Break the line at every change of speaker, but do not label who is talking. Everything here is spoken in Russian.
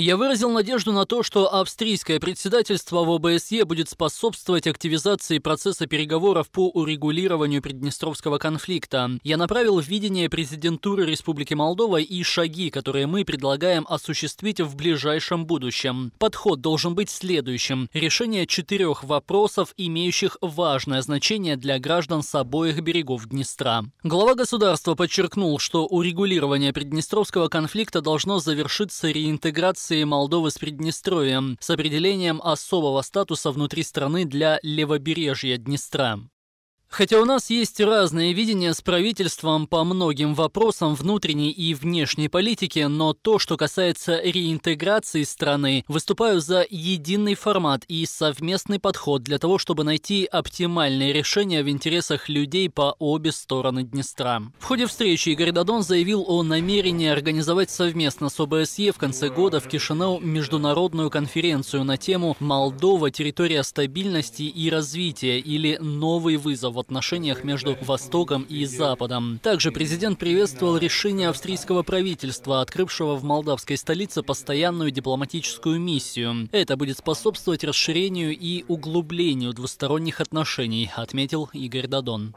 Я выразил надежду на то, что австрийское председательство в ОБСЕ будет способствовать активизации процесса переговоров по урегулированию Приднестровского конфликта. Я направил видение президентуры Республики Молдова и шаги, которые мы предлагаем осуществить в ближайшем будущем. Подход должен быть следующим. Решение четырех вопросов, имеющих важное значение для граждан с обоих берегов Днестра. Глава государства подчеркнул, что урегулирование Приднестровского конфликта должно завершиться реинтеграцией аннексии Молдовы с Приднестровьем с определением особого статуса внутри страны для левобережья Днестра. Хотя у нас есть разные видения с правительством по многим вопросам внутренней и внешней политики, но то, что касается реинтеграции страны, выступаю за единый формат и совместный подход для того, чтобы найти оптимальные решения в интересах людей по обе стороны Днестра. В ходе встречи Игорь Дадон заявил о намерении организовать совместно с ОБСЕ в конце года в Кишинау международную конференцию на тему «Молдова. Территория стабильности и развития» или «Новый вызов» в отношениях между Востоком и Западом. Также президент приветствовал решение австрийского правительства, открывшего в молдавской столице постоянную дипломатическую миссию. Это будет способствовать расширению и углублению двусторонних отношений, отметил Игорь Дадон.